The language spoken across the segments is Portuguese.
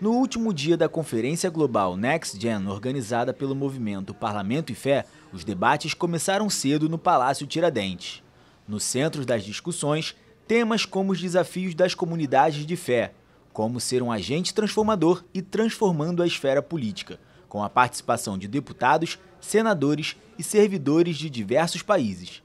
No último dia da Conferência Global Next Gen, organizada pelo movimento Parlamento e Fé, os debates começaram cedo no Palácio Tiradentes. No centro das discussões, temas como os desafios das comunidades de fé, como ser um agente transformador e transformando a esfera política, com a participação de deputados, senadores e servidores de diversos países.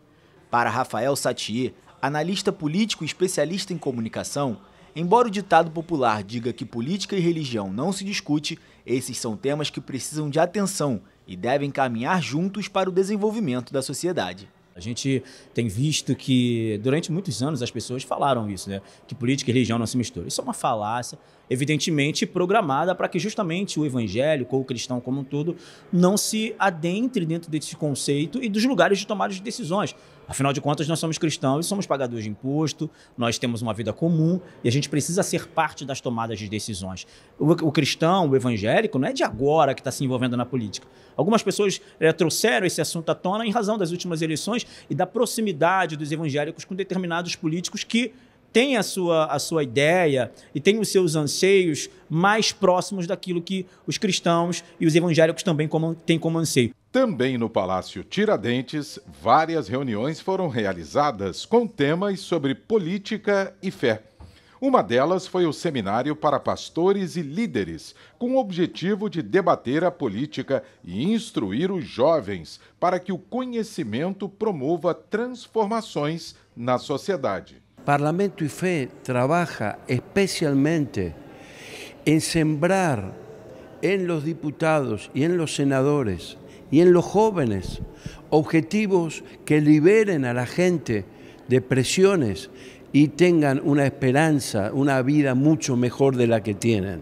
Para Rafael Satie, analista político e especialista em comunicação, Embora o ditado popular diga que política e religião não se discute, esses são temas que precisam de atenção e devem caminhar juntos para o desenvolvimento da sociedade. A gente tem visto que durante muitos anos as pessoas falaram isso, né? Que política e religião não se misturam. Isso é uma falácia, evidentemente programada para que justamente o evangélico ou o cristão como um todo não se adentre dentro desse conceito e dos lugares de tomada de decisões. Afinal de contas, nós somos cristãos e somos pagadores de imposto, nós temos uma vida comum e a gente precisa ser parte das tomadas de decisões. O, o cristão, o evangélico, não é de agora que está se envolvendo na política. Algumas pessoas é, trouxeram esse assunto à tona em razão das últimas eleições e da proximidade dos evangélicos com determinados políticos que tem a sua, a sua ideia e tem os seus anseios mais próximos daquilo que os cristãos e os evangélicos também como, têm como anseio. Também no Palácio Tiradentes, várias reuniões foram realizadas com temas sobre política e fé. Uma delas foi o seminário para pastores e líderes, com o objetivo de debater a política e instruir os jovens para que o conhecimento promova transformações na sociedade. Parlamento y Fe trabaja especialmente en sembrar en los diputados y en los senadores y en los jóvenes objetivos que liberen a la gente de presiones y tengan una esperanza, una vida mucho mejor de la que tienen.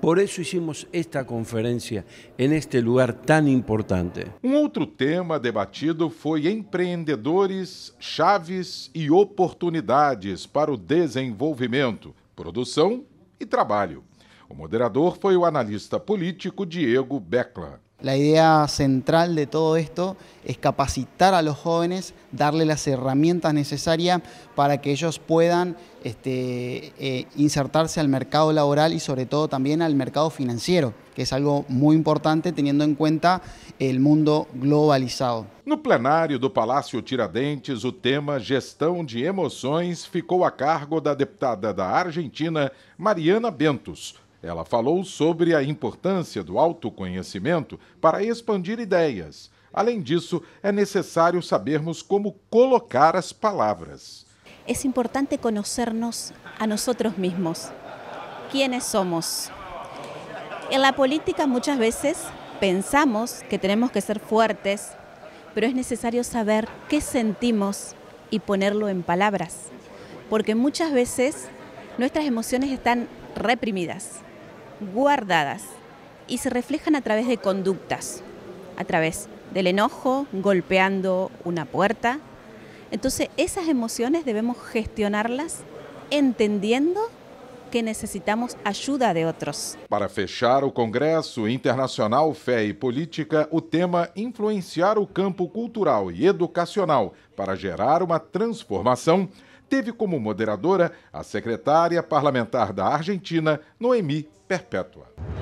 Por isso hicimos esta conferência em este lugar tão importante. Um outro tema debatido foi empreendedores, chaves e oportunidades para o desenvolvimento, produção e trabalho. O moderador foi o analista político Diego Beckler. La idea central de todo esto es capacitar a los jóvenes, darle las herramientas necesarias para que ellos puedan este, eh, insertarse al mercado laboral y sobre todo también al mercado financiero, que es algo muy importante teniendo en cuenta el mundo globalizado. No plenario do Palácio Tiradentes, o tema Gestão de Emoções ficou a cargo da deputada da Argentina, Mariana Bentos. Ella habló sobre la importancia del autoconocimiento para expandir ideas. Além disso, es necesario sabermos como colocar las palabras. Es importante conocernos a nosotros mismos. ¿Quiénes somos? En la política muchas veces pensamos que tenemos que ser fuertes, pero es necesario saber qué sentimos y ponerlo en palabras, porque muchas veces nuestras emociones están reprimidas guardadas y se reflejan a través de conductas, a través del enojo, golpeando una puerta. Entonces esas emociones debemos gestionarlas entendiendo que necesitamos ayuda de otros. Para fechar o Congresso Internacional Fé y e Política, o tema Influenciar o Campo Cultural y e Educacional para Gerar una transformación. teve como moderadora a secretária parlamentar da Argentina, Noemi Perpétua.